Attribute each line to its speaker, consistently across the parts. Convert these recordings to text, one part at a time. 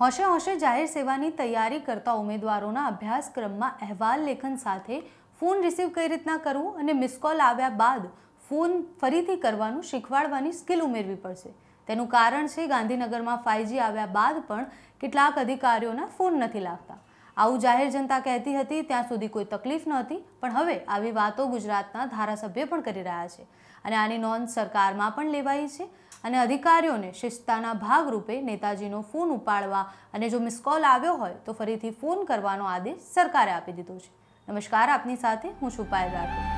Speaker 1: હોંશે હોંશે જાહેર સેવાની તૈયારી કરતા ઉમેદવારોના અભ્યાસક્રમમાં અહેવાલ લેખન સાથે ફોન રિસીવ કઈ રીતના કરવું અને મિસકોલ આવ્યા બાદ ફોન ફરીથી કરવાનું શીખવાડવાની સ્કિલ ઉમેરવી પડશે તેનું કારણ છે ગાંધીનગરમાં ફાઇવજી આવ્યા બાદ પણ કેટલાક અધિકારીઓના ફોન નથી લાગતા આવું જાહેર જનતા કહેતી હતી ત્યાં સુધી કોઈ તકલીફ ન હતી પણ હવે આવી વાતો ગુજરાતના ધારાસભ્ય પણ કરી રહ્યા છે અને આની નોંધ સરકારમાં પણ લેવાઈ છે અને અધિકારીઓને શિસ્તાના ભાગરૂપે નેતાજીનો ફોન ઉપાડવા અને જો મિસકોલ આવ્યો હોય તો ફરીથી ફોન કરવાનો આદેશ સરકારે આપી દીધો છે નમસ્કાર આપની સાથે હું છું પાયલ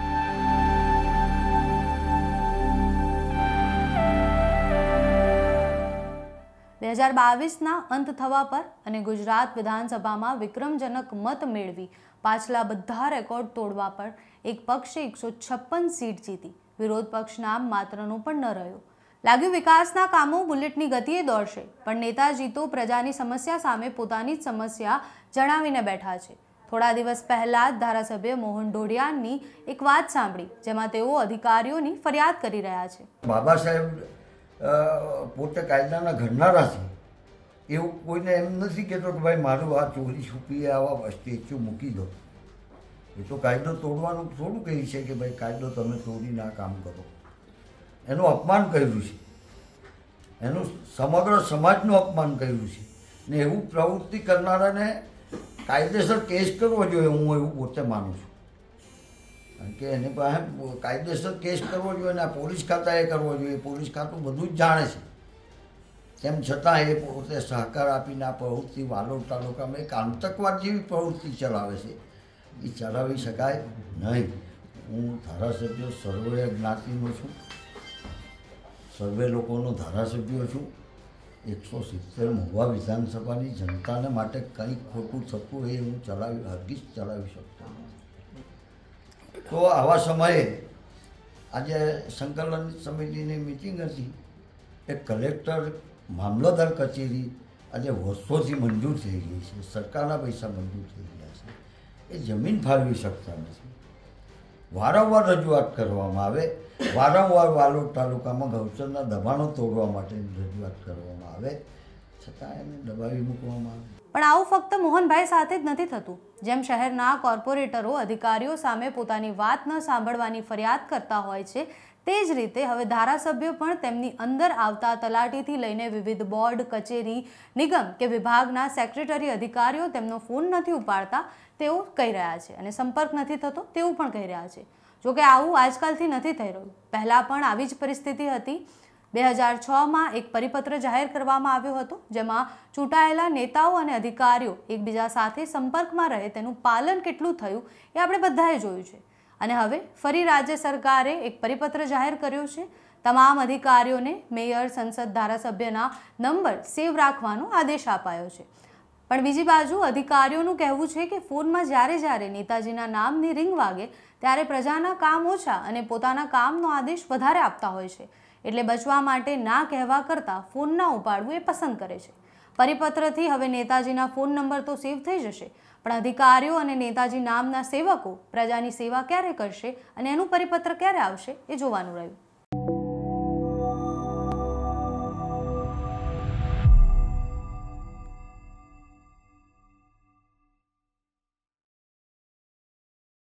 Speaker 1: હજાર બાવીસના અંત થવા પર અને ગુજરાત વિધાનસભામાં વિક્રમજનક મત મેળવી પાછલા બધા રેકોર્ડ તોડવા પર એક પક્ષે એકસો છપ્પન સીટ જીતી વિરોધ પક્ષ નામ માત્રનો પણ ન રહ્યો લાગ્યું વિકાસના કામો બુલેટની ગતિએ દોડશે પણ નેતાજી તો પ્રજાની સમસ્યા સામે પોતાની જ સમસ્યા જણાવીને બેઠા છે થોડા દિવસ પહેલા જ ધારાસભ્ય મોહન ઢોડિયાની એક વાત સાંભળી જેમાં તેઓ અધિકારીઓની ફરિયાદ કરી રહ્યા છે
Speaker 2: બાબા સાહેબ પોતે કાયદાના ઘડનારા છે એવું કોઈને એમ નથી કહેતો કે ભાઈ મારું આ ચોરી છૂપી આવા સ્ટેચ્યુ મૂકી દો એ તો કાયદો તોડવાનું થોડું કહે છે કે ભાઈ કાયદો તમે તોડીને કામ કરો એનું અપમાન કર્યું છે એનું સમગ્ર સમાજનું અપમાન કર્યું છે ને એવું પ્રવૃત્તિ કરનારાને કાયદેસર કેસ કરવો જોઈએ હું એવું પોતે માનું છું કે એની પાસે કાયદેસર કેસ કરવો જોઈએ અને આ પોલીસ ખાતા એ કરવો જોઈએ પોલીસ ખાતું બધું જ જાણે છે તેમ છતાં એ પોતે સહકાર આપીને આ પ્રવૃત્તિ વાલોડ તાલુકામાં એક આતંકવાદ જેવી પ્રવૃત્તિ ચલાવે છે એ ચલાવી શકાય નહીં હું ધારાસભ્ય સર્વે જ્ઞાતિનો છું સર્વે લોકોનો ધારાસભ્ય છું એકસો સિત્તેર મુવા વિધાનસભાની જનતાને માટે કંઈક ખોટું થતું એ હું ચલાવી હરગીજ ચલાવી શકતો તો આવા સમયે આજે સંકલન સમિતિની મિટિંગ હતી એ કલેક્ટર મામલતદાર કચેરી આજે વર્ષોથી મંજૂર થઈ ગઈ છે સરકારના પૈસા મંજૂર થઈ ગયા છે એ જમીન ફાળવી શકતા નથી વારંવાર રજૂઆત કરવામાં આવે વારંવાર વાલોડ તાલુકામાં ગૌચરના દબાણો તોડવા માટેની રજૂઆત કરવામાં આવે છતાં એમને દબાવી મૂકવામાં
Speaker 1: પણ આવું ફક્ત મોહનભાઈ સાથે જ નથી થતું જેમ શહેરના કોર્પોરેટરો અધિકારીઓ સામે પોતાની વાત ન સાંભળવાની ફરિયાદ કરતા હોય છે તે જ રીતે હવે ધારાસભ્યો પણ તેમની અંદર આવતા તલાટીથી લઈને વિવિધ બોર્ડ કચેરી નિગમ કે વિભાગના સેક્રેટરી અધિકારીઓ તેમનો ફોન નથી ઉપાડતા તેઓ કહી રહ્યા છે અને સંપર્ક નથી થતો તેવું પણ કહી રહ્યા છે જોકે આવું આજકાલથી નથી થઈ રહ્યું પહેલાં પણ આવી જ પરિસ્થિતિ હતી બે હજાર છમાં એક પરિપત્ર જાહેર કરવામાં આવ્યો હતો જેમાં ચૂંટાયેલા નેતાઓ અને અધિકારીઓ એકબીજા સાથે સંપર્કમાં રહે તેનું પાલન કેટલું થયું એ આપણે બધાએ જોયું છે અને હવે ફરી રાજ્ય સરકારે એક પરિપત્ર જાહેર કર્યો છે તમામ અધિકારીઓને મેયર સંસદ ધારાસભ્યના નંબર સેવ રાખવાનો આદેશ અપાયો છે પણ બીજી બાજુ અધિકારીઓનું કહેવું છે કે ફોનમાં જ્યારે જ્યારે નેતાજીના નામની રિંગ વાગે ત્યારે પ્રજાના કામ ઓછા અને પોતાના કામનો આદેશ વધારે આપતા હોય છે એટલે બચવા માટે ના કહેવા કરતાં ફોન ના ઉપાડવું એ પસંદ કરે છે પરિપત્રથી હવે નેતાજીના ફોન નંબર તો સેવ થઈ જશે પણ અધિકારીઓ અને નેતાજી નામના સેવકો પ્રજાની સેવા ક્યારે કરશે અને એનું પરિપત્ર ક્યારે આવશે એ જોવાનું રહ્યું